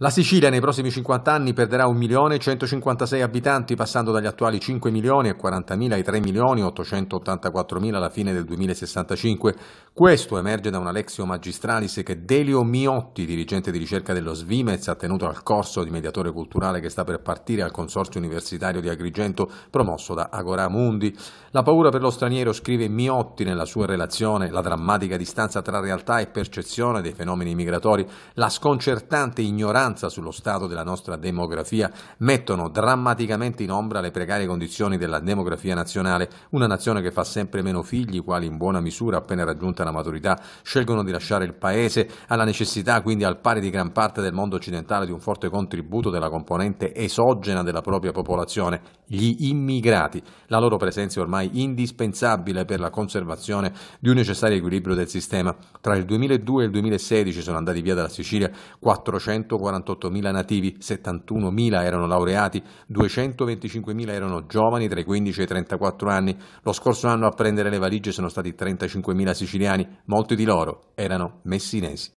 La Sicilia nei prossimi 50 anni perderà 1.156 abitanti passando dagli attuali 5.040.000 ai 3.884.000 alla fine del 2065. Questo emerge da un Alexio magistralis che Delio Miotti, dirigente di ricerca dello Svimez, ha tenuto al corso di mediatore culturale che sta per partire al Consorzio Universitario di Agrigento promosso da Agora Mundi. La paura per lo straniero, scrive Miotti nella sua relazione, la drammatica distanza tra realtà e percezione dei fenomeni migratori, la sconcertante ignoranza ignoranza sullo stato della nostra demografia mettono drammaticamente in ombra le precarie condizioni della demografia nazionale, una nazione che fa sempre meno figli, quali in buona misura appena raggiunta la maturità scelgono di lasciare il paese, alla necessità quindi al pari di gran parte del mondo occidentale di un forte contributo della componente esogena della propria popolazione, gli immigrati. La loro presenza è ormai indispensabile per la conservazione di un necessario equilibrio del sistema. Tra il 2002 e il 2016 sono andati via dalla Sicilia 440 48.000 nativi, 71.000 erano laureati, 225.000 erano giovani tra i 15 e i 34 anni. Lo scorso anno a prendere le valigie sono stati 35.000 siciliani, molti di loro erano messinesi.